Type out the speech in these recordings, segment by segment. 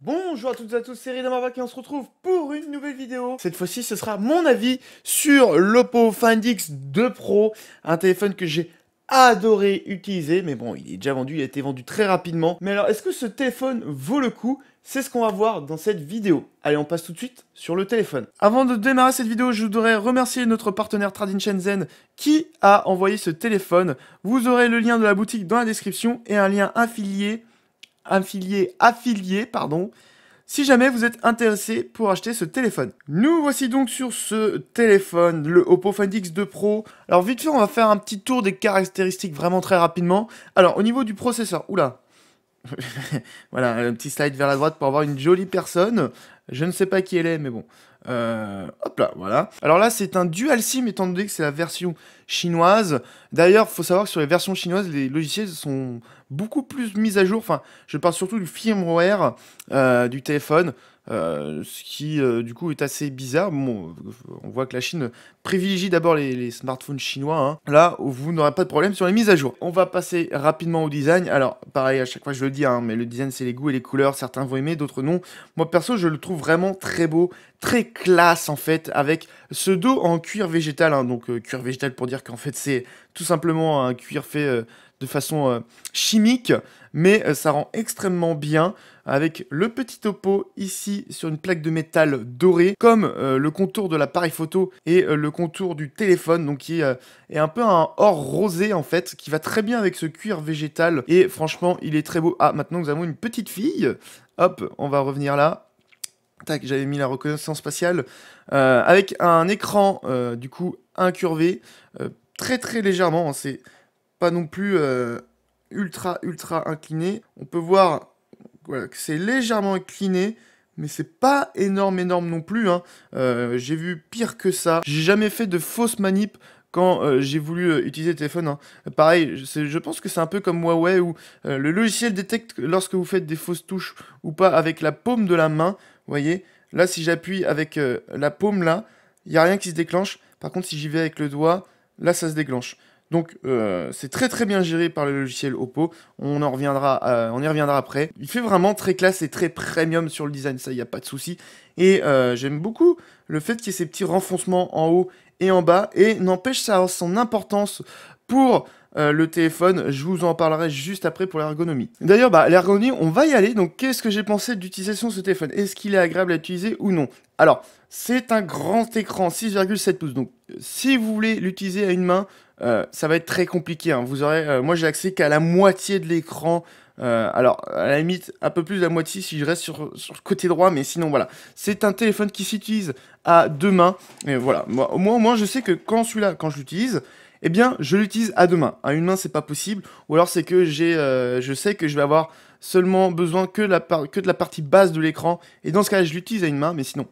Bonjour à toutes et à tous, c'est Ridamavac et on se retrouve pour une nouvelle vidéo. Cette fois-ci, ce sera mon avis sur l'Oppo Find X2 Pro, un téléphone que j'ai adoré utiliser, mais bon, il est déjà vendu, il a été vendu très rapidement. Mais alors, est-ce que ce téléphone vaut le coup C'est ce qu'on va voir dans cette vidéo. Allez, on passe tout de suite sur le téléphone. Avant de démarrer cette vidéo, je voudrais remercier notre partenaire Tradin Shenzhen qui a envoyé ce téléphone. Vous aurez le lien de la boutique dans la description et un lien affilié affilié, affilié, pardon, si jamais vous êtes intéressé pour acheter ce téléphone. Nous voici donc sur ce téléphone, le Oppo Find X2 Pro. Alors vite fait, on va faire un petit tour des caractéristiques vraiment très rapidement. Alors au niveau du processeur, oula, voilà, un petit slide vers la droite pour avoir une jolie personne. Je ne sais pas qui elle est, mais bon. Euh, hop là, voilà. Alors là, c'est un dual SIM étant donné que c'est la version chinoise. D'ailleurs, il faut savoir que sur les versions chinoises, les logiciels sont beaucoup plus mise à jour. Enfin, je parle surtout du firmware euh, du téléphone, euh, ce qui euh, du coup est assez bizarre. on voit que la Chine privilégie d'abord les, smartphones chinois. Hein. Là, vous n'aurez pas de problème sur les mises à jour. On va passer rapidement au design. Alors, pareil, à chaque fois je le dis, hein, mais le design c'est les goûts et les couleurs. Certains vont aimer, d'autres non. Moi perso, je le trouve vraiment très beau, très classe en fait, avec ce dos en cuir végétal. Hein. donc, cuir végétal pour dire qu'en fait c'est tout simplement un cuir fait de façon euh, chimique, mais euh, ça rend extrêmement bien avec le petit topo ici sur une plaque de métal doré, comme euh, le contour de l'appareil photo et le contour du téléphone, donc qui est, un peu un or rosé en fait, qui va très bien avec ce cuir végétal, et franchement il est très beau. Ah, maintenant nous avons une petite fille, hop, on va revenir là, tac, j'avais mis la reconnaissance spatiale, avec un écran du coup incurvé, très très légèrement, c'est pas non plus euh, ultra ultra incliné. On peut voir que c'est légèrement incliné, mais c'est pas énorme énorme non plus. Hein. Euh, j'ai vu pire que ça. J'ai jamais fait de fausses manip quand euh, j'ai voulu utiliser le téléphone. Hein. Pareil, je, pense que c'est un peu comme Huawei où le logiciel détecte lorsque vous faites des fausses touches ou pas avec la paume de la main. Vous voyez, là si j'appuie avec la paume là, il n'y a rien qui se déclenche. Par contre, si j'y vais avec le doigt, là ça se déclenche. Donc euh, c'est très très bien géré par le logiciel Oppo. On en reviendra, euh, on y reviendra après. Il fait vraiment très classe et très premium sur le design, ça il n'y a pas de souci. Et euh, j'aime beaucoup le fait qu'il y ait ces petits renfoncements en haut et en bas. Et n'empêche ça son importance pour le téléphone. Je vous en parlerai juste après pour l'ergonomie. D'ailleurs, bah, l'ergonomie, on va y aller. Donc, qu'est-ce que j'ai pensé d'utilisation de ce téléphone Est-ce qu'il est agréable à utiliser ou non Alors, c'est un grand écran 6,7 pouces. Donc, si vous voulez l'utiliser à une main, euh, ça va être très compliqué. Hein. Vous aurez, euh, moi, j'ai accès qu'à la moitié de l'écran. Euh, alors, à la limite, un peu plus de la moitié si je reste sur, sur le côté droit, mais sinon, voilà. C'est un téléphone qui s'utilise à deux mains. Et voilà. Moi, au moins, je sais que quand celui-là, quand je l'utilise, eh bien, je l'utilise à deux mains. À une main, c'est pas possible. Ou alors, c'est que j'ai, je sais que je vais avoir seulement besoin que, la que de la partie basse de l'écran. Et dans ce cas-là, je l'utilise à une main, mais sinon,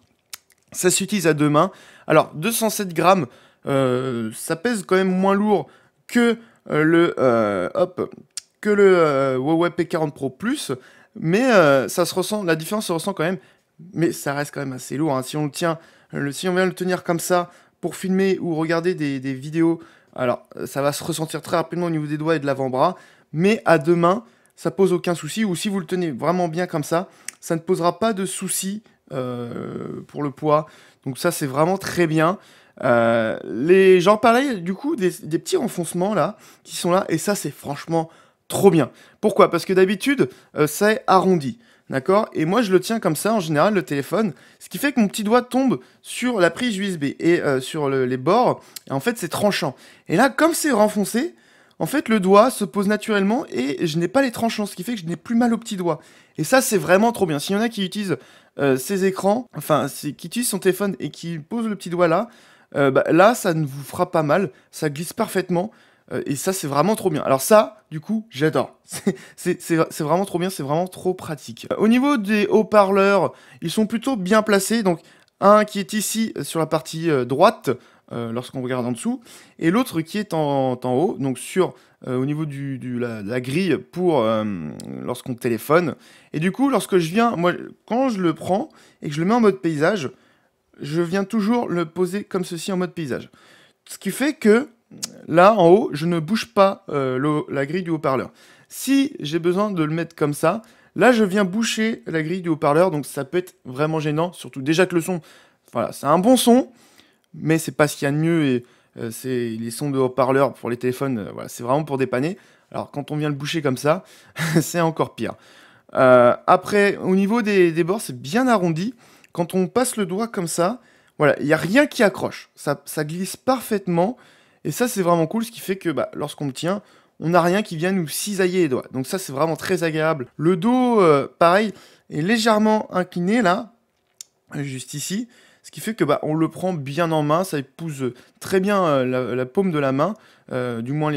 ça s'utilise à deux mains. Alors, 207 grammes. Euh, ça pèse quand même moins lourd que euh, le, euh, hop, que le Huawei P40 Pro Plus, mais ça se ressent, la différence se ressent quand même, mais ça reste quand même assez lourd. Hein. Si on tient, si on vient le tenir comme ça pour filmer ou regarder des, vidéos, alors ça va se ressentir très rapidement au niveau des doigts et de l'avant-bras, mais à deux mains, ça pose aucun souci. Ou si vous le tenez vraiment bien comme ça, ça ne posera pas de souci pour le poids. Donc ça, c'est vraiment très bien. Euh, les, j'en parlais du coup des, petits renfoncements là, qui sont là, et ça c'est franchement trop bien. Pourquoi Parce que d'habitude, ça euh, est arrondi. D'accord Et moi, je le tiens comme ça, en général, le téléphone, ce qui fait que mon petit doigt tombe sur la prise USB et euh, sur les bords, et en fait, c'est tranchant. Et là, comme c'est renfoncé, en fait, le doigt se pose naturellement et je n'ai pas les tranchants, ce qui fait que je n'ai plus mal au petit doigt. Et ça, c'est vraiment trop bien. S'il y en a qui utilisent ces écrans, enfin, qui utilisent son téléphone et qui posent le petit doigt là, euh, bah, là, ça ne vous fera pas mal, ça glisse parfaitement. Euh, et ça, c'est vraiment trop bien. Alors ça, du coup, j'adore. C'est vraiment trop bien, c'est vraiment trop pratique. Euh, au niveau des haut-parleurs, ils sont plutôt bien placés. Donc, un qui est ici sur la partie droite, lorsqu'on regarde en dessous, et l'autre qui est en, haut, donc sur au niveau du, la, grille pour lorsqu'on téléphone. Et du coup, lorsque je viens, moi, quand je le prends et que je le mets en mode paysage, je viens toujours le poser comme ceci en mode paysage. Ce qui fait que là en haut, je ne bouge pas euh, la grille du haut-parleur. Si j'ai besoin de le mettre comme ça, là je viens boucher la grille du haut-parleur, donc ça peut être vraiment gênant, surtout déjà que le son, voilà, c'est un bon son, mais c'est pas ce qu'il y a de mieux et euh, c'est les sons de haut-parleur pour les téléphones, euh, c'est vraiment pour dépanner. Alors quand on vient le boucher comme ça, c'est encore pire. après, au niveau des, des bords, c'est bien arrondi. Quand on passe le doigt comme ça, voilà, il n'y a rien qui accroche. Ça, glisse parfaitement. Et ça, c'est vraiment cool, ce qui fait que bah, lorsqu'on le tient, on n'a rien qui vient nous cisailler les doigts. Donc ça, c'est vraiment très agréable. Le dos, euh, pareil, est légèrement incliné là, juste ici. Ce qui fait que bah, on le prend bien en main, ça épouse euh, très bien euh, la, paume de la main, du moins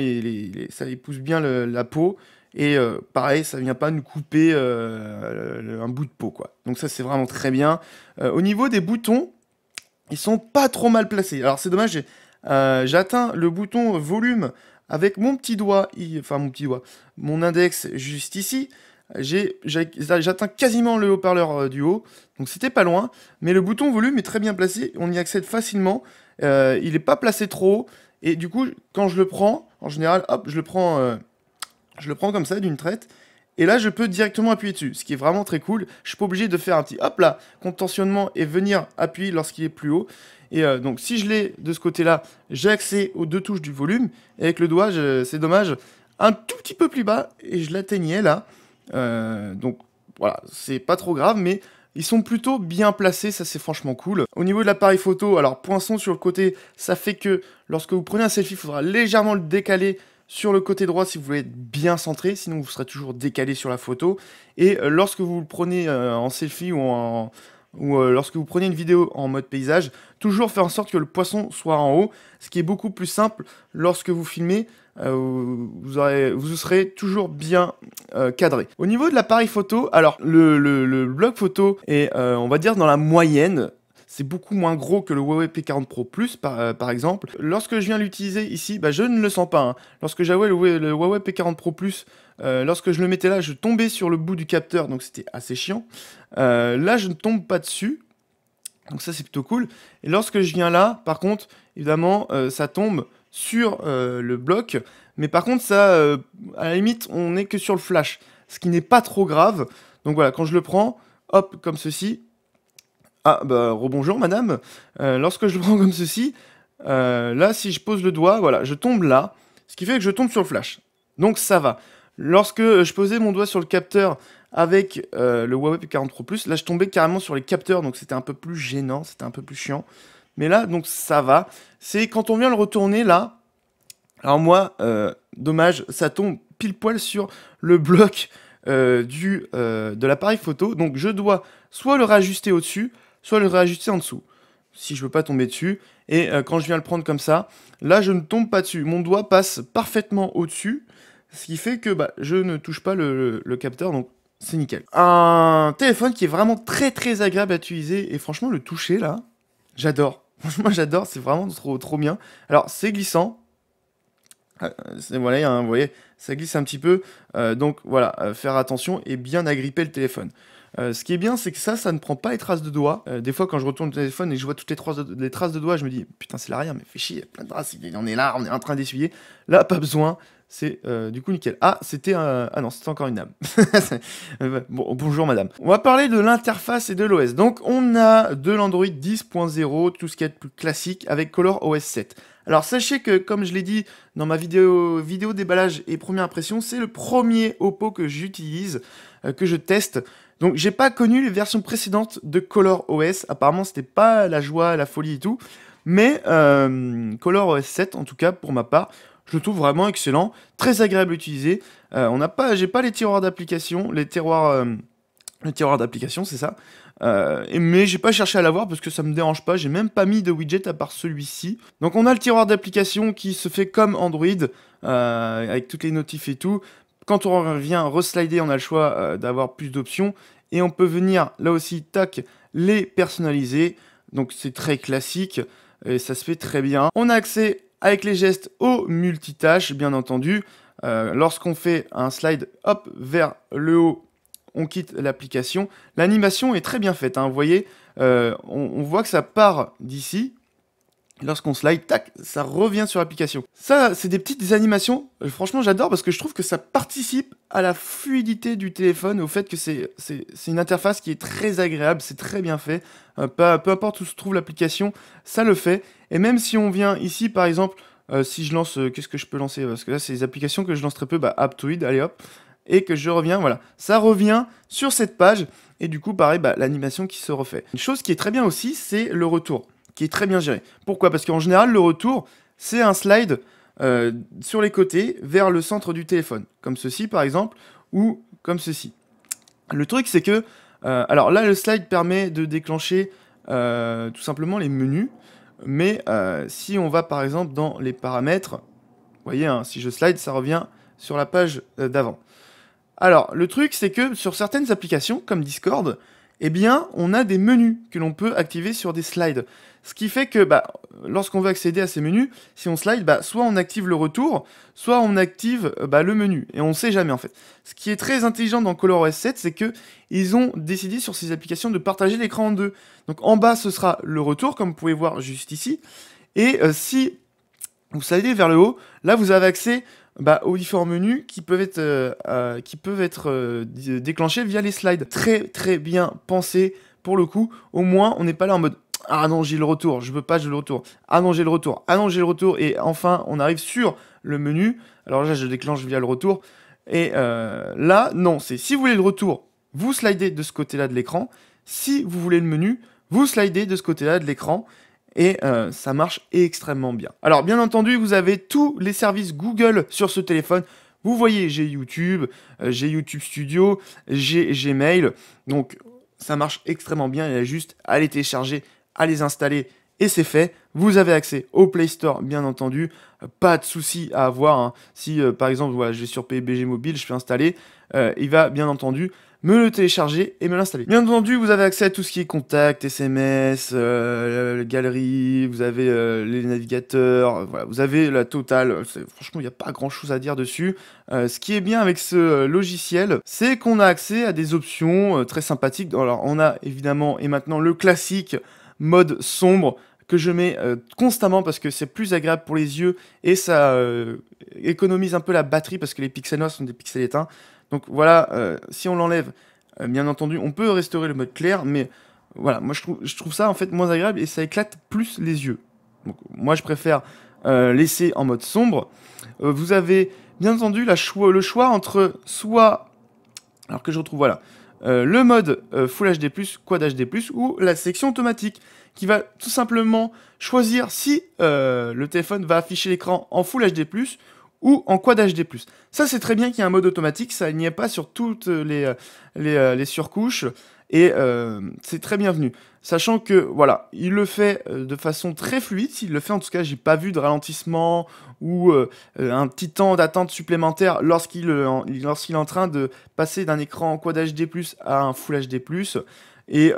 ça épouse bien la peau. Et euh, pareil, ça ne vient pas nous couper euh, un bout de peau, quoi. Donc ça, c'est vraiment très bien. Euh, au niveau des boutons, ils sont pas trop mal placés. Alors c'est dommage, j'atteins le bouton volume avec mon petit doigt, enfin mon petit doigt, mon index juste ici. J'atteins quasiment le haut-parleur du haut, donc c'était pas loin. Mais le bouton volume est très bien placé, on y accède facilement. il n'est pas placé trop haut, et du coup, quand je le prends, en général, hop, je le prends je le prends comme ça d'une traite. Et là, je peux directement appuyer dessus, ce qui est vraiment très cool. Je suis pas obligé de faire un petit hop là, contentionnement et venir appuyer lorsqu'il est plus haut. Et euh, donc, si je l'ai de ce côté-là, j'ai accès aux deux touches du volume. Et avec le doigt, c'est dommage, un tout petit peu plus bas et je l'atteignais là. Euh, donc voilà, c'est pas trop grave, mais ils sont plutôt bien placés, ça c'est franchement cool. Au niveau de l'appareil photo, alors poinçon sur le côté, ça fait que lorsque vous prenez un selfie, il faudra légèrement le décaler sur le côté droit si vous voulez être bien centré, sinon vous serez toujours décalé sur la photo. Et euh, lorsque vous le prenez euh, en selfie ou euh, lorsque vous prenez une vidéo en mode paysage, toujours faire en sorte que le poisson soit en haut, ce qui est beaucoup plus simple lorsque vous filmez, vous, serez toujours bien cadré. Au niveau de l'appareil photo, alors le, blog bloc photo est, on va dire, dans la moyenne c'est beaucoup moins gros que le Huawei P40 Pro Plus euh, par, exemple. Lorsque je viens l'utiliser ici, bah, je ne le sens pas. Hein. Lorsque j'avais le, Huawei P40 Pro Plus, euh, lorsque je le mettais là, je tombais sur le bout du capteur, donc c'était assez chiant. Euh, là, je ne tombe pas dessus, donc ça c'est plutôt cool. Et lorsque je viens là, par contre, évidemment, ça tombe sur le bloc, mais par contre, ça, à la limite, on n'est que sur le flash, ce qui n'est pas trop grave. Donc voilà, quand je le prends, hop, comme ceci, ah, bah, rebonjour madame. Euh, lorsque je le prends comme ceci, euh, là, si je pose le doigt, voilà, je tombe là, ce qui fait que je tombe sur le flash. Donc ça va. Lorsque je posais mon doigt sur le capteur avec euh, le Huawei p Plus, là, je tombais carrément sur les capteurs, donc c'était un peu plus gênant, c'était un peu plus chiant. Mais là, donc ça va. C'est quand on vient le retourner là. Alors moi, dommage, ça tombe pile poil sur le bloc du, de l'appareil photo. Donc je dois soit le rajuster au-dessus, soit le réajuster en dessous, si je veux pas tomber dessus. Et euh, quand je viens le prendre comme ça, là je ne tombe pas dessus. Mon doigt passe parfaitement au-dessus, ce qui fait que bah, je ne touche pas le, capteur, donc c'est nickel. Un téléphone qui est vraiment très très agréable à utiliser, et franchement le toucher là, j'adore. Franchement j'adore, c'est vraiment trop trop bien. Alors c'est glissant, euh, voilà, vous voyez, ça glisse un petit peu. Euh, donc voilà, faire attention et bien agripper le téléphone. Euh, ce qui est bien, c'est que ça, ça ne prend pas les traces de doigts. Euh, des fois, quand je retourne le téléphone et que je vois toutes les, trois de, traces de doigts, je me dis putain, c'est l'arrière, mais fais chier, plein de traces, on est là, on est en train d'essuyer. Là, pas besoin. C'est euh, du coup nickel. Ah, c'était ah non, c'était encore une dame. bon, bonjour madame. On va parler de l'interface et de l'OS. Donc on a de l'Android 10.0, tout ce qui est plus classique avec Color OS 7. Alors sachez que, comme je l'ai dit dans ma vidéo, vidéo déballage et première impression, c'est le premier Oppo que j'utilise, que je teste. Donc j'ai pas connu les versions précédentes de Color OS. Apparemment c'était pas la joie, la folie et tout. Mais euh, Color OS 7, en tout cas pour ma part, je le trouve vraiment excellent, très agréable à utiliser. Euh, on n'a pas, j'ai pas les tiroirs d'application, les tiroirs, euh, les tiroirs d'application, c'est ça. Euh, mais j'ai pas cherché à l'avoir parce que ça me dérange pas. J'ai même pas mis de widget à part celui-ci. Donc on a le tiroir d'application qui se fait comme Android avec toutes les notifs et tout, quand on revient reslider, on a le choix euh, d'avoir plus d'options. Et on peut venir, là aussi, tac, les personnaliser. Donc c'est très classique et ça se fait très bien. On a accès avec les gestes au multitâche, bien entendu. Euh, lorsqu'on fait un slide, hop, vers le haut, on quitte l'application. L'animation est très bien faite, hein, vous voyez. Euh, on voit que ça part d'ici, Lorsqu'on slide, tac, ça revient sur l'application. Ça, c'est des petites animations. Euh, franchement, j'adore parce que je trouve que ça participe à la fluidité du téléphone, au fait que c'est une interface qui est très agréable, c'est très bien fait. Euh, peu, importe où se trouve l'application, ça le fait. Et même si on vient ici, par exemple, euh, si je lance, qu'est-ce que je peux lancer Parce que là, c'est des applications que je lance très peu, bah, Aptoid, allez hop. Et que je reviens, voilà. Ça revient sur cette page. Et du coup, pareil, bah, l'animation qui se refait. Une chose qui est très bien aussi, c'est le retour qui est très bien géré. Pourquoi Parce qu'en général, le retour, c'est un slide euh, sur les côtés vers le centre du téléphone, comme ceci par exemple, ou comme ceci. Le truc, c'est que, euh, alors là, le slide permet de déclencher euh, tout simplement les menus, mais si on va par exemple dans les paramètres, vous voyez, hein, si je slide, ça revient sur la page d'avant. Alors, le truc, c'est que sur certaines applications, comme Discord, eh bien, on a des menus que l'on peut activer sur des slides. Ce qui fait que bah, lorsqu'on veut accéder à ces menus, si on slide, bah, soit on active le retour, soit on active euh, bah, le menu. Et on ne sait jamais en fait. Ce qui est très intelligent dans ColorOS 7, c'est qu'ils ont décidé sur ces applications de partager l'écran en deux. Donc en bas, ce sera le retour, comme vous pouvez voir juste ici. Et euh, si vous slidez vers le haut, là vous avez accès bah, aux différents menus qui peuvent être, euh, euh, qui peuvent être euh, déclenchés via les slides. Très très bien pensé pour le coup. Au moins, on n'est pas là en mode ah non, j'ai le retour, je veux pas, j'ai le retour. Ah non, j'ai le retour. Ah non, j'ai le retour. Et enfin, on arrive sur le menu. Alors là, je déclenche via le retour. Et là, non, c'est si vous voulez le retour, vous slidez de ce côté-là de l'écran. Si vous voulez le menu, vous slidez de ce côté-là de l'écran et euh, ça marche extrêmement bien. Alors bien entendu, vous avez tous les services Google sur ce téléphone. Vous voyez, j'ai YouTube, euh, j'ai YouTube Studio, j'ai Gmail. Donc ça marche extrêmement bien. Il y a juste à les télécharger, à les installer et c'est fait. Vous avez accès au Play Store, bien entendu. Euh, pas de souci à avoir. Hein. Si par exemple, voilà, j'ai sur PBG Mobile, je peux installer, il va bien entendu me le télécharger et me l'installer. Bien entendu, vous avez accès à tout ce qui est contact, SMS, euh, galerie, vous avez euh, les navigateurs, euh, voilà, vous avez la totale. Euh, franchement, il n'y a pas grand chose à dire dessus. ce qui est bien avec ce logiciel, c'est qu'on a accès à des options très sympathiques. Alors, on a évidemment et maintenant le classique mode sombre que je mets constamment parce que c'est plus agréable pour les yeux et ça économise un peu la batterie parce que les pixels noirs sont des pixels éteints. Donc voilà, euh, si on l'enlève, euh, bien entendu, on peut restaurer le mode clair, mais voilà, moi je trouve, ça en fait moins agréable et ça éclate plus les yeux. Donc moi je préfère euh, laisser en mode sombre. vous avez bien entendu le choix entre soit, alors que je retrouve voilà, le mode Full HD+, Quad HD+, ou la section automatique qui va tout simplement choisir si le téléphone va afficher l'écran en Full HD+, ou en quad HD+. Ça, c'est très bien qu'il y ait un mode automatique, ça n'y est pas sur toutes les, euh, euh, les, surcouches, et euh, c'est très bienvenu. Sachant que, voilà, il le fait de façon très fluide, il le fait, en tout cas, j'ai pas vu de ralentissement ou un petit temps d'attente supplémentaire lorsqu'il est en train de passer d'un écran en quad HD+, à un full HD+, et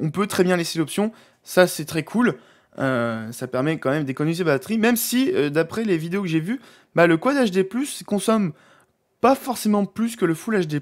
on peut très bien laisser l'option, ça c'est très cool, ça permet quand même d'économiser la batterie, même si, d'après les vidéos que j'ai vues, bah, le Quad HD+, consomme pas forcément plus que le Full HD+,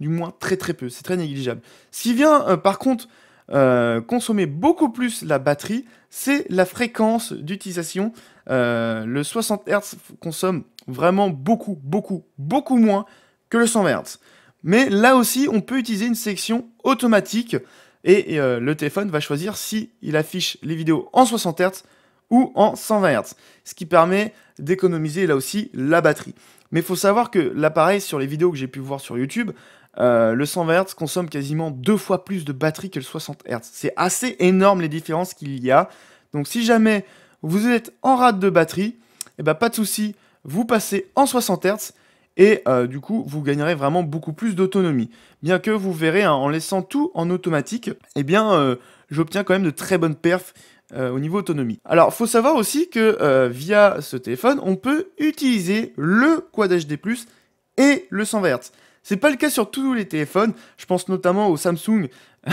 du moins très très peu, c'est très négligeable. Ce qui vient euh, par contre euh, consommer beaucoup plus la batterie, c'est la fréquence d'utilisation. Euh, le 60 Hz consomme vraiment beaucoup, beaucoup, beaucoup moins que le 120 Hz. Mais là aussi, on peut utiliser une section automatique et le téléphone va choisir si affiche les vidéos en 60 Hz ou en 120 Hz, ce qui permet d'économiser là aussi la batterie. Mais il faut savoir que l'appareil, sur les vidéos que j'ai pu voir sur YouTube, euh, le 120 Hz consomme quasiment deux fois plus de batterie que le 60 Hz. C'est assez énorme les différences qu'il y a. Donc si jamais vous êtes en rate de batterie, eh ben, pas de souci, vous passez en 60 Hz et euh, du coup vous gagnerez vraiment beaucoup plus d'autonomie. Bien que vous verrez hein, en laissant tout en automatique, eh bien euh, j'obtiens quand même de très bonnes perfs euh, au niveau autonomie. Alors, faut savoir aussi que euh, via ce téléphone, on peut utiliser le Quad HD+ et le 120 Hz. C'est pas le cas sur tous les téléphones. Je pense notamment au Samsung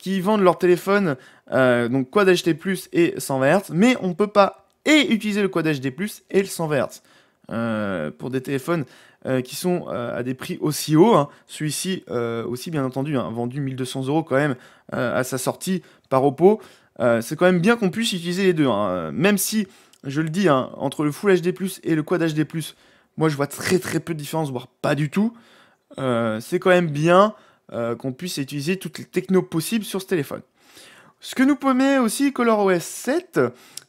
qui vendent leur téléphone euh, donc Quad HD+ et 120 Hz, mais on peut pas et utiliser le Quad HD+ et le 120 Hz. pour des téléphones qui sont à des prix aussi hauts. Hein. Celui-ci aussi, bien entendu, hein, vendu 1200 euros quand même à sa sortie par Oppo. Euh, c'est quand même bien qu'on puisse utiliser les deux. Hein. Même si, je le dis, hein, entre le Full HD+, et le Quad HD+, moi je vois très très peu de différence, voire pas du tout. Euh, c'est quand même bien euh, qu'on puisse utiliser toutes les technos possibles sur ce téléphone. Ce que nous promet aussi ColorOS 7,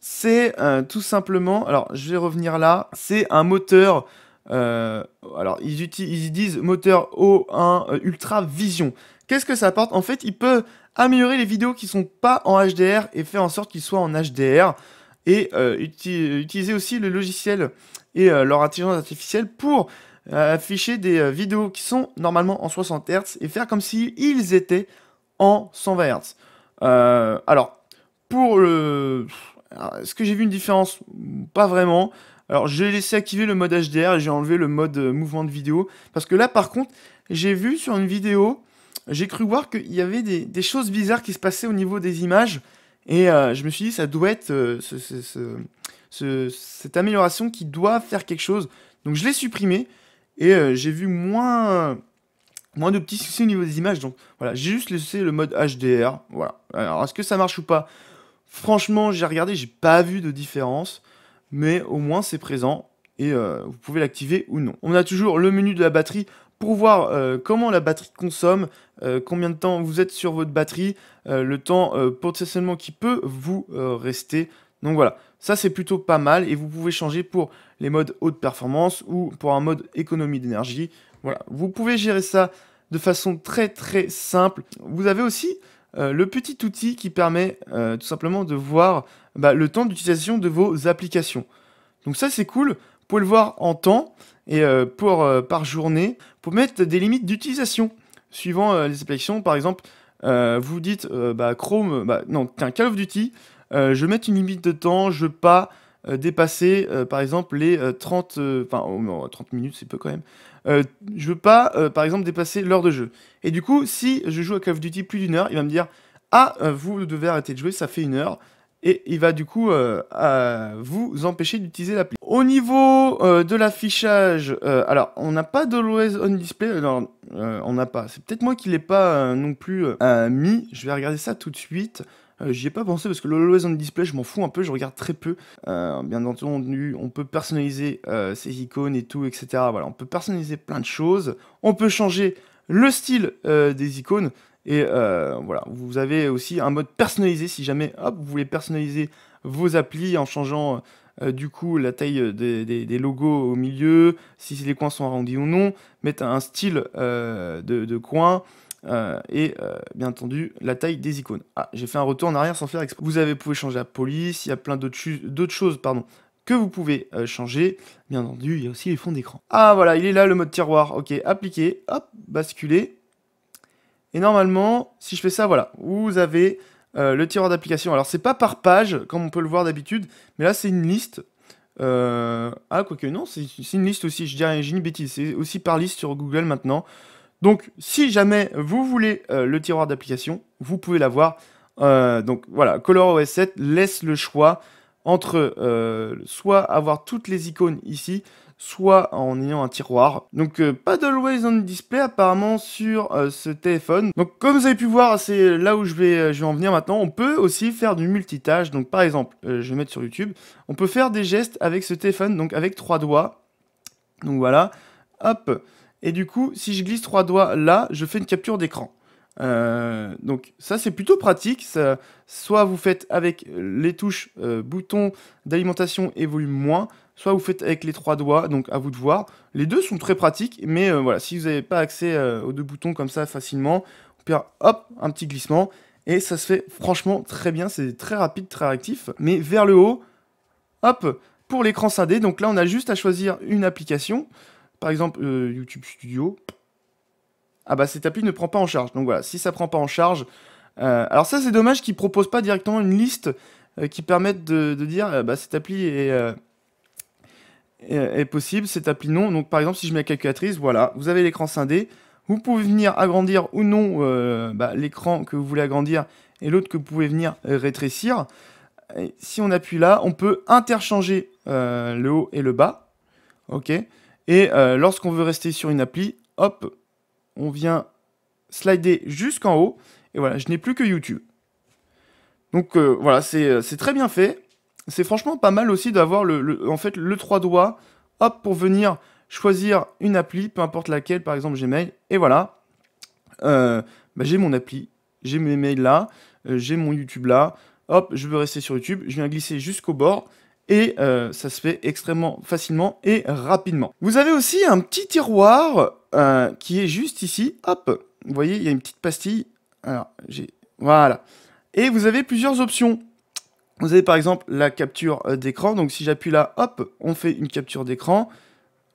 c'est tout simplement, alors je vais revenir là, c'est un moteur, alors ils, ils disent moteur O1 Ultra Vision. Qu'est-ce que ça apporte En fait, il peut améliorer les vidéos qui ne sont pas en HDR et faire en sorte qu'ils soient en HDR et euh, utiliser aussi le logiciel et euh, leur intelligence artificielle pour euh, afficher des vidéos qui sont normalement en 60 Hz et faire comme si ils étaient en 120 Hz. alors, pour le... Est-ce que j'ai vu une différence Pas vraiment. Alors, j'ai laissé activer le mode HDR et j'ai enlevé le mode mouvement de vidéo parce que là, par contre, j'ai vu sur une vidéo j'ai cru voir qu'il y avait des, choses bizarres qui se passaient au niveau des images. Et euh, je me suis dit, ça doit être euh, cette amélioration qui doit faire quelque chose. Donc je l'ai supprimé et euh, j'ai vu moins, moins de petits soucis au niveau des images. Donc voilà, j'ai juste laissé le mode HDR. Voilà. Alors est-ce que ça marche ou pas Franchement, j'ai regardé, j'ai pas vu de différence. Mais au moins c'est présent et vous pouvez l'activer ou non. On a toujours le menu de la batterie pour voir euh, comment la batterie consomme, euh, combien de temps vous êtes sur votre batterie, euh, le temps potentiellement qui peut vous rester. Donc voilà, ça c'est plutôt pas mal et vous pouvez changer pour les modes haute performance ou pour un mode économie d'énergie. Voilà, vous pouvez gérer ça de façon très très simple. Vous avez aussi le petit outil qui permet tout simplement de voir bah, le temps d'utilisation de vos applications. Donc ça c'est cool, pouvez le voir en temps et euh, pour, euh, par journée pour mettre des limites d'utilisation suivant euh, les applications. Par exemple, vous dites bah, Chrome, bah, non, tiens, Call of Duty, je mets une limite de temps, je veux pas dépasser par exemple les 30, enfin 30 minutes, c'est peu quand même. je veux pas par exemple dépasser l'heure de jeu. Et du coup, si je joue à Call of Duty plus d'une heure, il va me dire Ah, vous devez arrêter de jouer, ça fait une heure et il va du coup euh, vous empêcher d'utiliser l'appli. Au niveau euh, de l'affichage, euh, alors on n'a pas de l'OS on display, alors, on n'a pas. C'est peut-être moi qui l'ai pas non plus mis. Je vais regarder ça tout de suite. J'y ai pas pensé parce que l'OS on display, je m'en fous un peu, je regarde très peu. bien entendu, on peut personnaliser ses icônes et tout, etc. Voilà, on peut personnaliser plein de choses. On peut changer le style des icônes. Et euh, voilà, vous avez aussi un mode personnalisé si jamais hop, vous voulez personnaliser vos applis en changeant euh, du coup la taille des, logos au milieu, si les coins sont arrondis ou non, mettre un style euh, de, coin. et bien entendu la taille des icônes. Ah, j'ai fait un retour en arrière sans faire exprès. Vous avez pouvez changer la police, il y a plein d'autres choses pardon, que vous pouvez changer. Bien entendu, il y a aussi les fonds d'écran. Ah voilà, il est là le mode tiroir. Ok, appliquer, hop, basculer, et normalement, si je fais ça, voilà, vous avez euh, le tiroir d'application. Alors, c'est pas par page, comme on peut le voir d'habitude, mais là, c'est une liste. Euh... Ah, quoique, non, c'est une liste aussi, je dirais, j'ai une bêtise, c'est aussi par liste sur Google maintenant. Donc, si jamais vous voulez euh, le tiroir d'application, vous pouvez l'avoir. Euh, donc, voilà, ColorOS 7 laisse le choix entre soit avoir toutes les icônes ici, soit en ayant un tiroir. Donc euh, pas pas d'Always On Display apparemment sur euh, ce téléphone. Donc comme vous avez pu voir, c'est là où je vais, euh, je vais en venir maintenant. On peut aussi faire du multitâche. Donc par exemple, je vais mettre sur YouTube, on peut faire des gestes avec ce téléphone, donc avec trois doigts. Donc voilà, hop. Et du coup, si je glisse trois doigts là, je fais une capture d'écran. donc ça c'est plutôt pratique, soit vous faites avec les touches bouton d'alimentation et volume moins, soit vous faites avec les trois doigts, donc à vous de voir. Les deux sont très pratiques, mais euh, voilà, si vous n'avez pas accès euh, aux deux boutons comme ça facilement, on hop, un petit glissement, et ça se fait franchement très bien, c'est très rapide, très réactif, mais vers le haut, hop, pour l'écran 5D, donc là on a juste à choisir une application, par exemple euh, YouTube Studio, ah bah cette appli ne prend pas en charge, donc voilà, si ça prend pas en charge, alors ça c'est dommage qu'ils proposent pas directement une liste qui permette de, de dire, bah cette appli est est possible, cette appli non. Donc par exemple, si je mets la calculatrice, voilà, vous avez l'écran scindé. Vous pouvez venir agrandir ou non euh, bah, l'écran que vous voulez agrandir et l'autre que vous pouvez venir euh, rétrécir. si on appuie là, on peut interchanger euh, le haut et le bas. OK Et lorsqu'on veut rester sur une appli, hop, on vient slider jusqu'en haut. Et voilà, je n'ai plus que YouTube. Donc voilà, c'est très bien fait c'est franchement pas mal aussi d'avoir le, en fait, le trois doigts, hop, pour venir choisir une appli, peu importe laquelle, par exemple Gmail, et voilà, euh, bah, j'ai mon appli, j'ai mes mails là, euh, j'ai mon YouTube là, hop, je veux rester sur YouTube, je viens glisser jusqu'au bord, et euh, ça se fait extrêmement facilement et rapidement. Vous avez aussi un petit tiroir qui est juste ici, hop, vous voyez, il y a une petite pastille, alors j'ai, voilà, et vous avez plusieurs options. Vous avez par exemple la capture euh, d'écran. Donc si j'appuie là, hop, on fait une capture d'écran.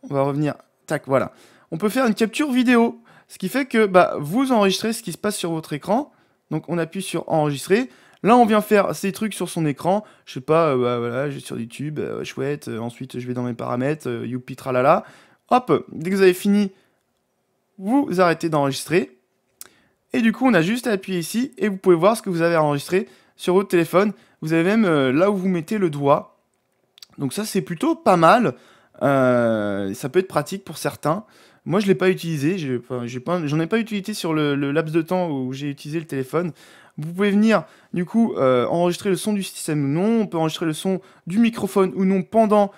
On va revenir, tac, voilà. On peut faire une capture vidéo. Ce qui fait que bah, vous enregistrez ce qui se passe sur votre écran. Donc on appuie sur enregistrer. Là, on vient faire ces trucs sur son écran. Je sais pas, euh, bah, voilà, j'ai sur YouTube, euh, chouette. ensuite, je vais dans mes paramètres, youpi tralala. Hop, dès que vous avez fini, vous arrêtez d'enregistrer. Et du coup, on a juste à appuyer ici et vous pouvez voir ce que vous avez enregistré sur votre téléphone. Vous avez même euh, là où vous mettez le doigt. Donc ça, c'est plutôt pas mal. Euh, ça peut être pratique pour certains. Moi, je ne l'ai pas utilisé. J'en ai, pas, ai, pas, utilisé sur le, laps de temps où j'ai utilisé le téléphone. Vous pouvez venir, du coup, euh, enregistrer le son du système ou non. On peut enregistrer le son du microphone ou non pendant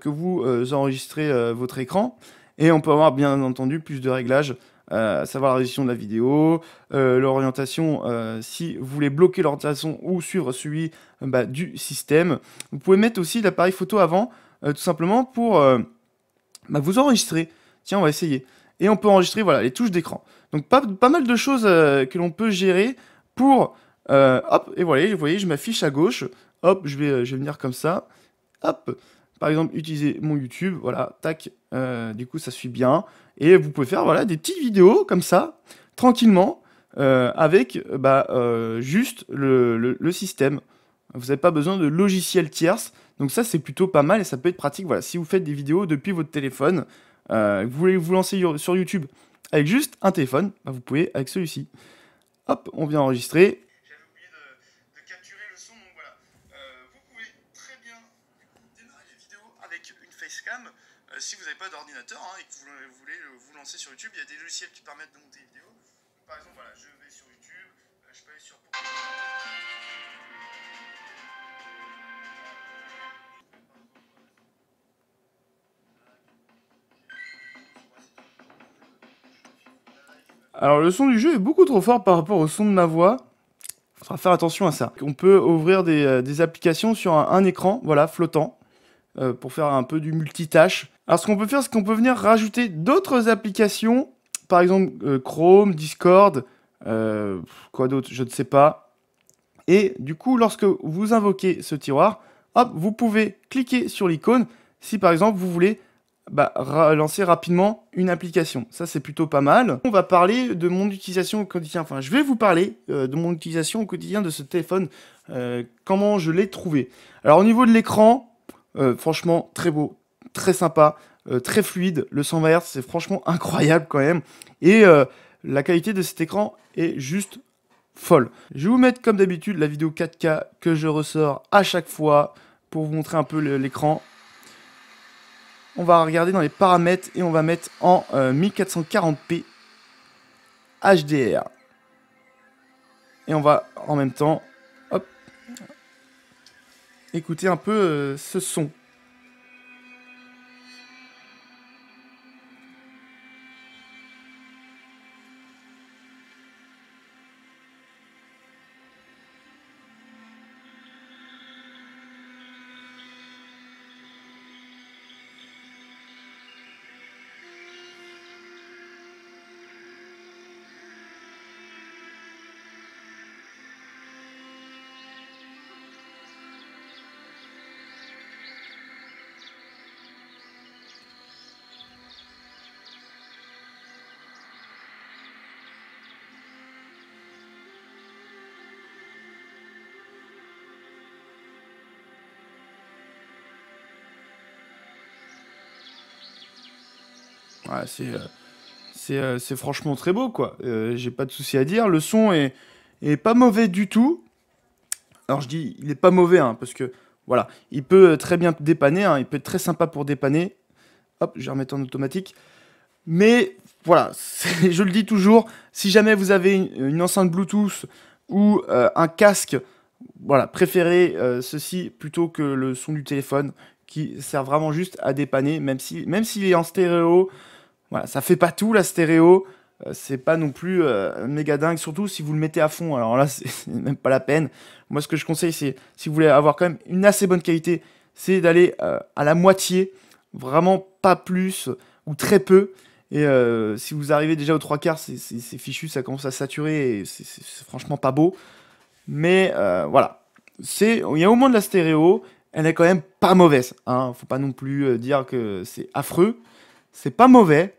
que vous enregistrez votre écran. Et on peut avoir, bien entendu, plus de réglages à euh, savoir la résolution de la vidéo, euh, l'orientation, euh, si vous voulez bloquer l'orientation ou suivre celui bah, du système. Vous pouvez mettre aussi l'appareil photo avant, tout simplement pour bah, vous enregistrer. Tiens, on va essayer. Et on peut enregistrer voilà, les touches d'écran. Donc pas, pas, mal de choses que l'on peut gérer pour... hop, et voilà, vous voyez, je m'affiche à gauche. Hop, je vais, je vais venir comme ça. Hop, par exemple, utiliser mon YouTube, voilà, tac, euh, du coup, ça suit bien. Et vous pouvez faire, voilà, des petites vidéos comme ça, tranquillement, euh, avec bah, euh, juste le, système. Vous n'avez pas besoin de logiciel tierce. Donc ça, c'est plutôt pas mal et ça peut être pratique. Voilà, si vous faites des vidéos depuis votre téléphone, vous voulez vous lancer sur YouTube avec juste un téléphone, bah, vous pouvez avec celui-ci. Hop, on vient enregistrer. pas d'ordinateur hein, et que vous, voulez euh, vous lancer sur YouTube, il y a des logiciels qui permettent de monter des vidéos. Par exemple, voilà, je vais sur YouTube, euh, je peux aller sur... Alors le son du jeu est beaucoup trop fort par rapport au son de ma voix. Faudra faire attention à ça. On peut ouvrir des, euh, applications sur un, écran, voilà, flottant, pour faire un peu du multitâche. Alors, ce qu'on peut faire, c'est qu'on peut venir rajouter d'autres applications, par exemple euh, Chrome, Discord, euh, quoi d'autre, je ne sais pas. Et du coup, lorsque vous invoquez ce tiroir, hop, vous pouvez cliquer sur l'icône si par exemple vous voulez bah, lancer rapidement une application. Ça, c'est plutôt pas mal. On va parler de mon utilisation au quotidien. Enfin, je vais vous parler euh, de mon utilisation au quotidien de ce téléphone, comment je l'ai trouvé. Alors, au niveau de l'écran, franchement, très beau, très sympa, euh, très fluide. Le 120 Hz, c'est franchement incroyable quand même. Et euh, la qualité de cet écran est juste folle. Je vais vous mettre comme d'habitude la vidéo 4K que je ressors à chaque fois pour vous montrer un peu l'écran. On va regarder dans les paramètres et on va mettre en 1440p euh, HDR. Et on va en même temps écouter un peu ce son. c'est euh, euh, c'est franchement très beau, quoi. Euh, j'ai pas de souci à dire. Le son est, est, pas mauvais du tout. Alors je dis, il est pas mauvais, hein, parce que voilà, il peut très bien dépanner, hein, il peut être très sympa pour dépanner. Hop, je vais remettre en automatique. Mais voilà, je le dis toujours, si jamais vous avez une, enceinte Bluetooth ou un casque, voilà, préférez ceci plutôt que le son du téléphone qui sert vraiment juste à dépanner, même s'il si, même est en stéréo. Voilà, ça fait pas tout la stéréo. Euh, c'est pas non plus euh, méga dingue, surtout si vous le mettez à fond. Alors là, c'est même pas la peine. Moi, ce que je conseille, c'est si vous voulez avoir quand même une assez bonne qualité, c'est d'aller euh, à la moitié, vraiment pas plus ou très peu. Et si vous arrivez déjà aux trois quarts, c'est fichu, ça commence à saturer et c'est franchement pas beau. Mais voilà, il y a au moins de la stéréo, elle est quand même pas mauvaise. ne hein. Faut pas non plus dire que c'est affreux c'est pas mauvais.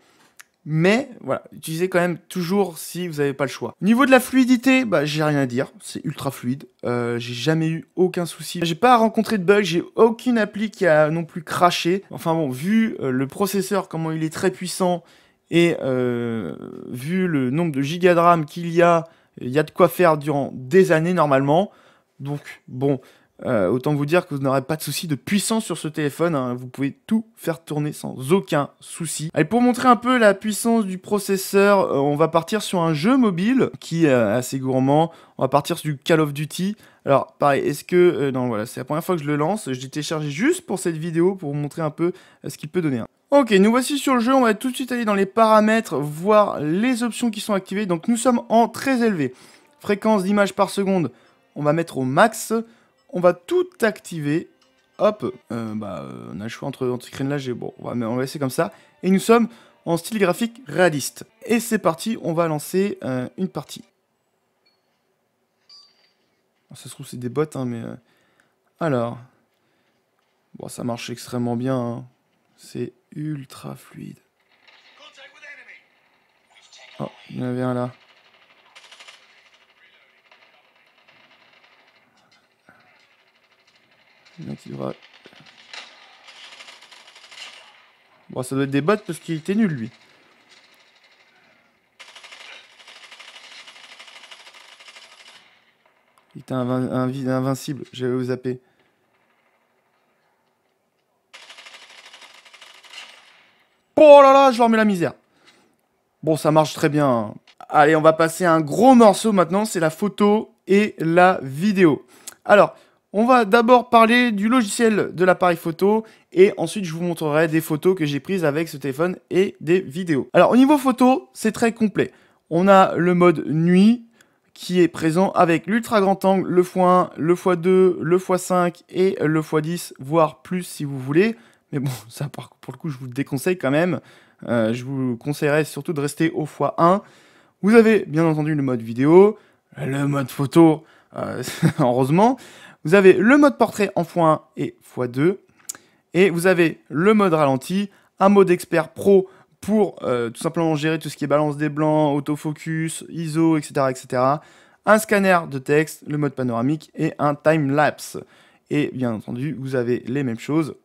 Mais voilà, utilisez quand même toujours si vous n'avez pas le choix. niveau de la fluidité, bah, j'ai rien à dire, c'est ultra fluide. Euh, j'ai jamais eu aucun souci. J'ai pas rencontré de bug, j'ai aucune appli qui a non plus craché. Enfin bon, vu euh, le processeur, comment il est très puissant, et euh, vu le nombre de gigas de RAM qu'il y a, il y a de quoi faire durant des années normalement. Donc bon, euh, autant vous dire que vous n'aurez pas de souci de puissance sur ce téléphone, hein. vous pouvez tout faire tourner sans aucun souci. Allez, pour montrer un peu la puissance du processeur, euh, on va partir sur un jeu mobile qui est euh, assez gourmand. On va partir sur du Call of Duty. Alors, pareil, est-ce que... non, voilà, c'est la première fois que je le lance. Je l'ai téléchargé juste pour cette vidéo, pour vous montrer un peu ce qu'il peut donner. Hein. Ok, nous voici sur le jeu, on va tout de suite aller dans les paramètres, voir les options qui sont activées. Donc nous sommes en très élevé. Fréquence d'image par seconde, on va mettre au max on va tout activer. Hop, euh, bah, euh, on a le choix entre, entre là, bon, on va, on va laisser comme ça. Et nous sommes en style graphique réaliste. Et c'est parti, on va lancer euh, une partie. Ça se trouve, c'est des bottes, hein, mais... Alors... Bon, ça marche extrêmement bien. Hein. C'est ultra fluide. Oh, il y en avait un là. Bon, ça doit être des bottes parce qu'il était nul, lui. Il était invincible, je invincible, vous zapper. Oh là là, je leur mets la misère. Bon, ça marche très bien. Hein. Allez, on va passer à un gros morceau maintenant, c'est la photo et la vidéo. Alors, on va d'abord parler du logiciel de l'appareil photo et ensuite je vous montrerai des photos que j'ai prises avec ce téléphone et des vidéos. Alors au niveau photo, c'est très complet. On a le mode nuit qui est présent avec l'ultra grand angle, le x1, le x2, le x5 et le x10, voire plus si vous voulez. Mais bon, ça pour le coup je vous déconseille quand même. Euh, je vous conseillerais surtout de rester au x1. Vous avez bien entendu le mode vidéo, le mode photo, euh, heureusement. Vous avez le mode portrait en x1 et x2. Et vous avez le mode ralenti, un mode expert pro pour euh, tout simplement gérer tout ce qui est balance des blancs, autofocus, ISO, etc. etc. Un scanner de texte, le mode panoramique et un time-lapse. Et bien entendu, vous avez les mêmes choses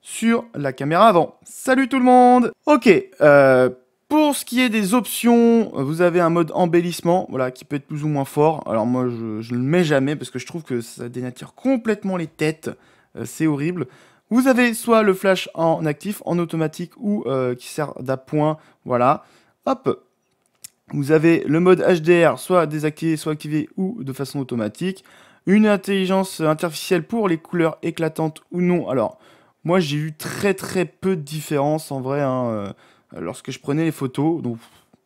sur la caméra avant. Salut tout le monde Ok, euh, pour ce qui est des options, vous avez un mode embellissement, voilà, qui peut être plus ou moins fort. Alors moi, je ne le mets jamais parce que je trouve que ça dénature complètement les têtes. Euh, c'est horrible. Vous avez soit le flash en actif, en automatique ou euh, qui sert d'appoint, voilà. Hop. Vous avez le mode HDR, soit désactivé, soit activé ou de façon automatique. Une intelligence artificielle pour les couleurs éclatantes ou non. Alors, moi, j'ai eu très très peu de différence en vrai. Hein, euh, euh, lorsque je prenais les photos. Donc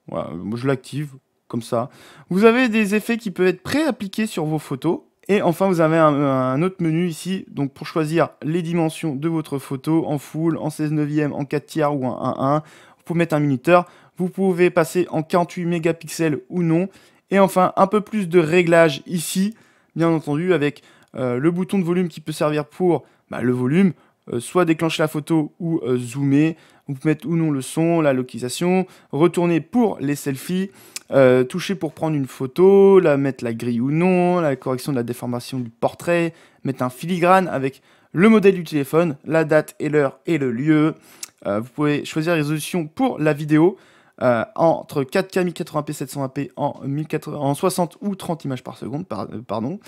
voilà, je l'active comme ça. Vous avez des effets qui peuvent être pré-appliqués sur vos photos. Et enfin, vous avez un, autre menu ici, donc pour choisir les dimensions de votre photo en full, en 16 neuvième, en 4 tiers ou en 1 1. Vous pouvez mettre un minuteur. Vous pouvez passer en 48 mégapixels ou non. Et enfin, un peu plus de réglages ici, bien entendu, avec euh, le bouton de volume qui peut servir pour bah, le volume, euh, soit déclencher la photo ou zoomer, vous pouvez mettre ou non le son, la localisation, retourner pour les selfies, euh, toucher pour prendre une photo, la mettre la grille ou non, la correction de la déformation du portrait, mettre un filigrane avec le modèle du téléphone, la date et l'heure et le lieu. Euh, vous pouvez choisir la résolution pour la vidéo euh, entre 4K 1080p 720p en, 60 ou 30 images par seconde, pardon.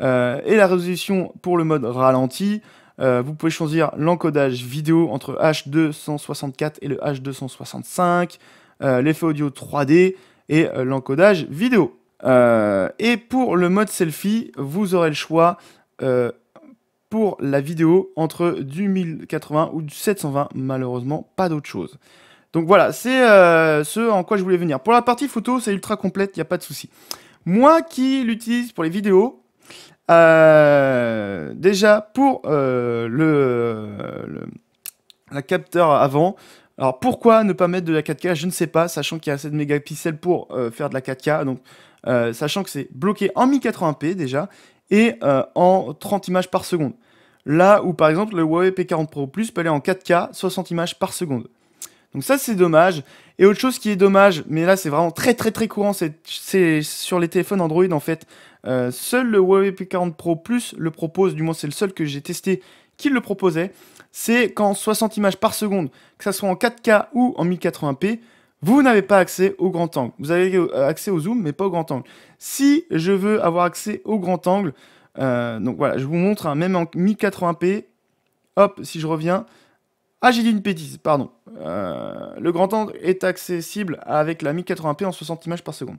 et la résolution pour le mode ralenti, euh, vous pouvez choisir l'encodage vidéo entre H264 et le H265, euh, l'effet audio 3D et euh, l'encodage vidéo. et pour le mode selfie, vous aurez le choix pour la vidéo entre du 1080 ou du 720, malheureusement pas d'autre chose. Donc voilà, c'est ce en quoi je voulais venir. Pour la partie photo, c'est ultra complète, il n'y a pas de souci. Moi qui l'utilise pour les vidéos, euh, déjà, pour euh, le, la capteur avant, alors pourquoi ne pas mettre de la 4K Je ne sais pas, sachant qu'il y a assez de mégapixels pour euh, faire de la 4K, donc sachant que c'est bloqué en 1080p déjà et en 30 images par seconde. Là où par exemple le Huawei P40 Pro Plus peut aller en 4K 60 images par seconde. Donc ça, c'est dommage. Et autre chose qui est dommage, mais là, c'est vraiment très très très courant, c'est sur les téléphones Android en fait. Euh, seul le Huawei P40 Pro Plus le propose, du moins c'est le seul que j'ai testé qui le proposait. C'est qu'en 60 images par seconde, que ce soit en 4K ou en 1080p, vous n'avez pas accès au grand angle. Vous avez euh, accès au zoom, mais pas au grand angle. Si je veux avoir accès au grand angle, euh, donc voilà, je vous montre, hein, même en 1080p, hop, si je reviens, ah, j'ai dit une bêtise, pardon. Euh, le grand angle est accessible avec la 1080p en 60 images par seconde.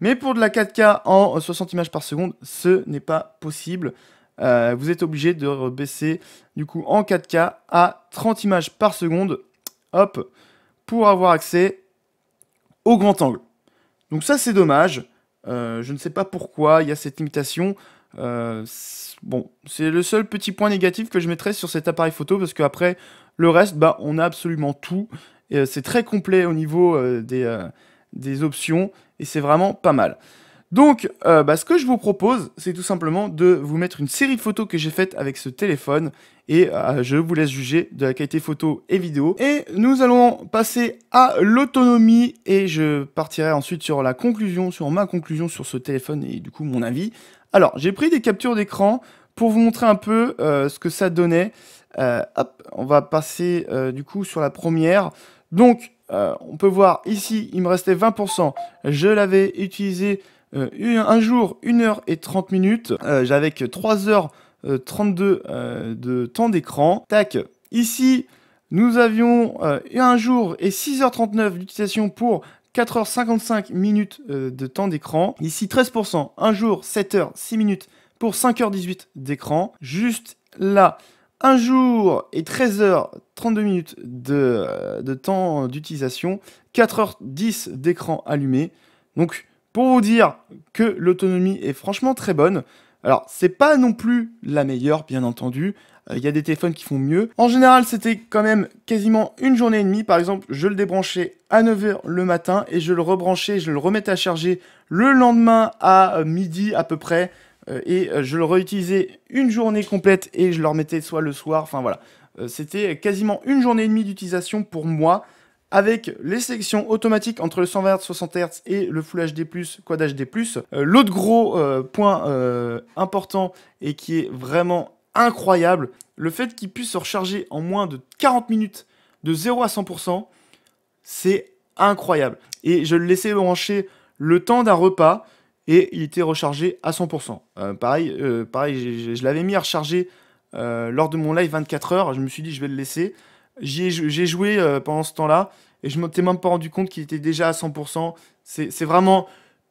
Mais pour de la 4K en 60 images par seconde, ce n'est pas possible. Euh, vous êtes obligé de baisser du coup en 4K à 30 images par seconde, hop, pour avoir accès au grand angle. Donc ça c'est dommage. Euh, je ne sais pas pourquoi il y a cette limitation. Euh, bon, c'est le seul petit point négatif que je mettrais sur cet appareil photo parce qu'après le reste, bah, on a absolument tout. et euh, c'est très complet au niveau euh, des, des, options et c'est vraiment pas mal. Donc, bah, ce que je vous propose, c'est tout simplement de vous mettre une série de photos que j'ai faites avec ce téléphone et je vous laisse juger de la qualité photo et vidéo. Et nous allons passer à l'autonomie et je partirai ensuite sur la conclusion, sur ma conclusion sur ce téléphone et du coup mon avis alors, j'ai pris des captures d'écran pour vous montrer un peu euh, ce que ça donnait. Euh, hop, on va passer euh, du coup sur la première. Donc, on peut voir ici, il me restait 20%. Je l'avais utilisé un jour, 1 heure et 30 minutes. J'avais que 3 h 32 de temps d'écran. Tac, ici, nous avions euh, un jour et 6h39 d'utilisation pour 4h55 minutes euh, de temps d'écran. Ici 13%, 1 jour 7h 6 minutes pour 5h18 d'écran. Juste là, 1 jour et 13h32 minutes de, euh, de temps d'utilisation, 4h10 d'écran allumé. Donc pour vous dire que l'autonomie est franchement très bonne. Alors c'est pas non plus la meilleure bien entendu il euh, y a des téléphones qui font mieux. En général, c'était quand même quasiment une journée et demie. Par exemple, je le débranchais à 9h le matin et je le rebranchais, je le remettais à charger le lendemain à euh, midi à peu près. Euh, et je le réutilisais une journée complète et je le remettais soit le soir, enfin voilà. c'était quasiment une journée et demie d'utilisation pour moi avec les sélections automatiques entre le 120 Hz, 60 Hz et le Full HD+, Quad HD+. L'autre gros point important et qui est vraiment incroyable. Le fait qu'il puisse se recharger en moins de 40 minutes de 0 à 100%, c'est incroyable. Et je le laissais brancher le temps d'un repas et il était rechargé à 100%. Euh, pareil, euh, pareil je, l'avais mis à recharger euh, lors de mon live 24 heures. Je me suis dit, je vais le laisser. J'ai joué pendant ce temps-là et je m'étais même pas rendu compte qu'il était déjà à 100%. C'est vraiment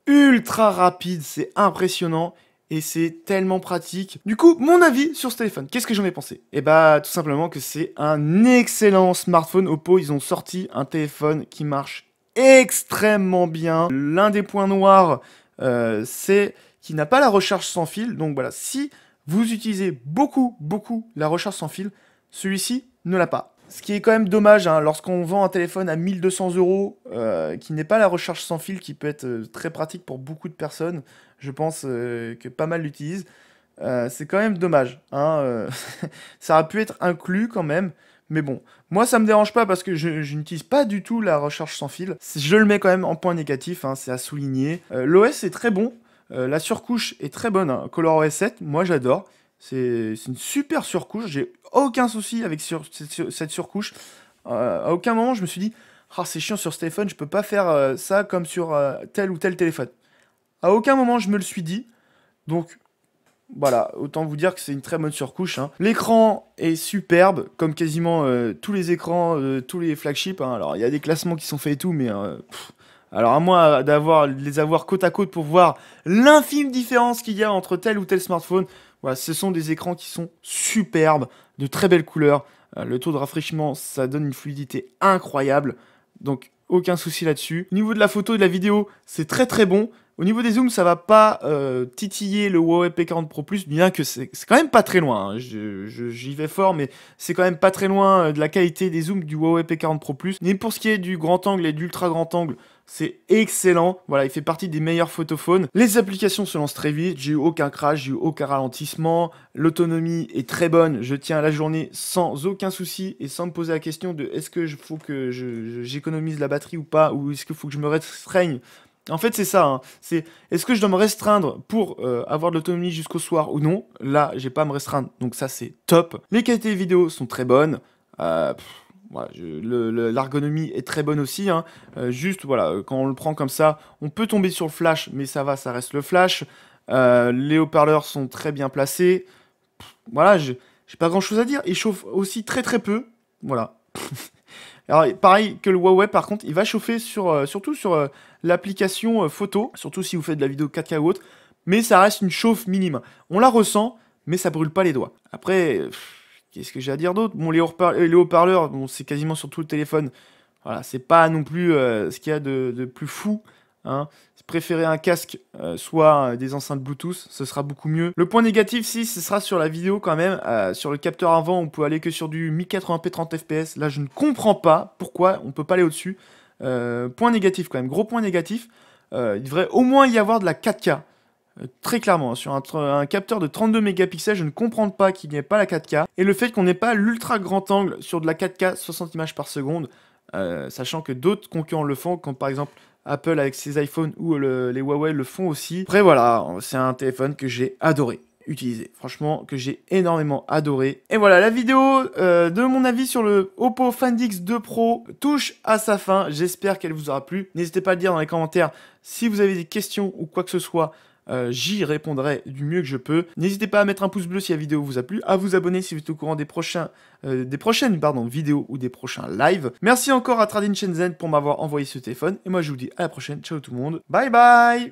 ultra rapide, c'est impressionnant et c'est tellement pratique. Du coup, mon avis sur ce téléphone, qu'est-ce que j'en ai pensé Eh bah, tout simplement que c'est un excellent smartphone. Oppo, ils ont sorti un téléphone qui marche extrêmement bien. L'un des points noirs, euh, c'est qu'il n'a pas la recharge sans fil. Donc voilà, si vous utilisez beaucoup, beaucoup la recharge sans fil, celui-ci ne l'a pas. Ce qui est quand même dommage, hein, lorsqu'on vend un téléphone à 1200 euros, euh, qui n'est pas la recharge sans fil, qui peut être euh, très pratique pour beaucoup de personnes, je pense euh, que pas mal l'utilisent, c'est quand même dommage. Hein, ça aurait pu être inclus quand même, mais bon, moi ça me dérange pas parce que je, n'utilise pas du tout la recharge sans fil. Je le mets quand même en point négatif, hein, c'est à souligner. L'OS est très bon, la surcouche est très bonne. ColorOS Color 7, moi j'adore. C'est une super surcouche. J'ai aucun souci avec cette surcouche. Euh, à aucun moment, je me suis dit ah, c'est chiant sur ce téléphone, je peux pas faire euh, ça comme sur euh, tel ou tel téléphone. À aucun moment, je me le suis dit. Donc, voilà, autant vous dire que c'est une très bonne surcouche. Hein. L'écran est superbe, comme quasiment tous les écrans, tous les flagships. Hein. Alors, il y a des classements qui sont faits et tout, mais. alors à moi d'avoir les avoir côte à côte pour voir l'infime différence qu'il y a entre tel ou tel smartphone, ce sont des écrans qui sont superbes, de très belles couleurs. Euh, le taux de rafraîchissement, ça donne une fluidité incroyable. Donc aucun souci là-dessus. Au niveau de la photo et de la vidéo, c'est très très bon. Au niveau des zooms, ça va pas euh, titiller le Huawei P40 Pro Plus, bien que c'est quand même pas très loin. Hein. J'y vais fort, mais c'est quand même pas très loin euh, de la qualité des zooms du Huawei P40 Pro Plus. Mais pour ce qui est du grand angle et dultra grand angle, c'est excellent. Voilà, il fait partie des meilleurs photophones. Les applications se lancent très vite. J'ai eu aucun crash, j'ai eu aucun ralentissement. L'autonomie est très bonne. Je tiens à la journée sans aucun souci et sans me poser la question de est-ce que je, faut que j'économise la batterie ou pas, ou est-ce qu'il faut que je me restreigne en fait, c'est ça. Hein. C'est est-ce que je dois me restreindre pour euh, avoir de l'autonomie jusqu'au soir ou non Là, j'ai pas à me restreindre, donc ça c'est top. Les qualités vidéo sont très bonnes. Euh, L'ergonomie est très bonne aussi. Hein. Euh, juste, voilà, euh, quand on le prend comme ça, on peut tomber sur le flash, mais ça va, ça reste le flash. les haut-parleurs sont très bien placés. voilà, j'ai pas grand-chose à dire. il chauffe aussi très très peu. Voilà. Alors, pareil que le Huawei, par contre, il va chauffer euh, surtout sur euh, l'application euh, photo, surtout si vous faites de la vidéo 4K ou autre, mais ça reste une chauffe minime. On la ressent, mais ça brûle pas les doigts. Après, qu'est-ce que j'ai à dire d'autre Bon, les haut-parleurs, c'est quasiment sur tout le téléphone. Voilà, c'est pas non plus ce qu'il y a de, plus fou. Hein. Préférer un casque, euh, soit euh, des enceintes Bluetooth, ce sera beaucoup mieux. Le point négatif, si, ce sera sur la vidéo quand même. Euh, sur le capteur avant, on peut aller que sur du 1080p 30 fps. Là, je ne comprends pas pourquoi on ne peut pas aller au-dessus. point négatif quand même, gros point négatif. il devrait au moins y avoir de la 4K. Très clairement, hein, sur un, capteur de 32 mégapixels, je ne comprends pas qu'il n'y ait pas la 4K. Et le fait qu'on n'ait pas l'ultra grand angle sur de la 4K 60 images par seconde, sachant que d'autres concurrents le font, comme par exemple Apple avec ses iPhones ou euh, les Huawei le font aussi. Après voilà, c'est un téléphone que j'ai adoré utiliser. Franchement, que j'ai énormément adoré. Et voilà, la vidéo euh, de mon avis sur le Oppo Find X2 Pro touche à sa fin. J'espère qu'elle vous aura plu. N'hésitez pas à le dire dans les commentaires si vous avez des questions ou quoi que ce soit. Euh, j'y répondrai du mieux que je peux. N'hésitez pas à mettre un pouce bleu si la vidéo vous a plu, à vous abonner si vous êtes au courant des prochains, euh, des prochaines pardon, vidéos ou des prochains lives. Merci encore à Tradin Shenzhen pour m'avoir envoyé ce téléphone et moi je vous dis à la prochaine. Ciao tout le monde. Bye bye